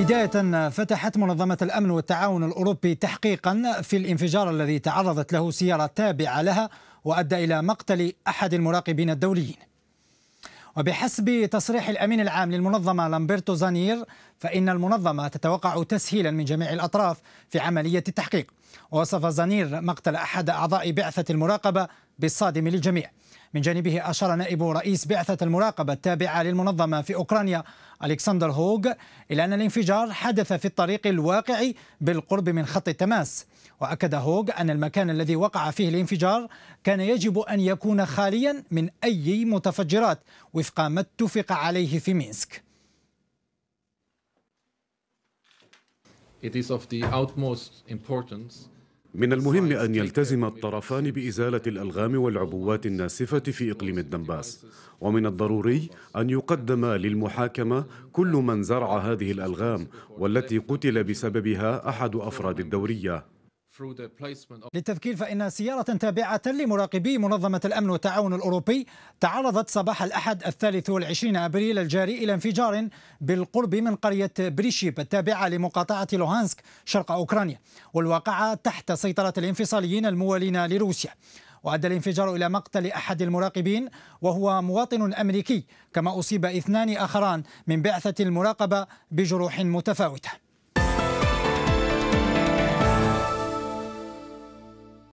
بداية فتحت منظمة الأمن والتعاون الأوروبي تحقيقا في الانفجار الذي تعرضت له سيارة تابعة لها وأدى إلى مقتل أحد المراقبين الدوليين وبحسب تصريح الأمين العام للمنظمة لامبرتو زانير فإن المنظمة تتوقع تسهيلا من جميع الأطراف في عملية التحقيق وصف زنير مقتل أحد أعضاء بعثة المراقبة بالصادم للجميع من جانبه أشار نائب رئيس بعثة المراقبة التابعة للمنظمة في أوكرانيا ألكسندر هوغ إلى أن الانفجار حدث في الطريق الواقع بالقرب من خط التماس وأكد هوغ أن المكان الذي وقع فيه الانفجار كان يجب أن يكون خاليا من أي متفجرات وفق ما اتفق عليه في مينسك من المهم أن يلتزم الطرفان بإزالة الألغام والعبوات الناسفة في إقليم الدنباس ومن الضروري أن يقدم للمحاكمة كل من زرع هذه الألغام والتي قتل بسببها أحد أفراد الدورية للتذكير فإن سيارة تابعة لمراقبي منظمة الأمن والتعاون الأوروبي تعرضت صباح الأحد الثالث والعشرين أبريل الجاري إلى انفجار بالقرب من قرية بريشيب التابعة لمقاطعة لوهانسك شرق أوكرانيا والواقعة تحت سيطرة الانفصاليين الموالين لروسيا وأدى الانفجار إلى مقتل أحد المراقبين وهو مواطن أمريكي كما أصيب اثنان آخران من بعثة المراقبة بجروح متفاوتة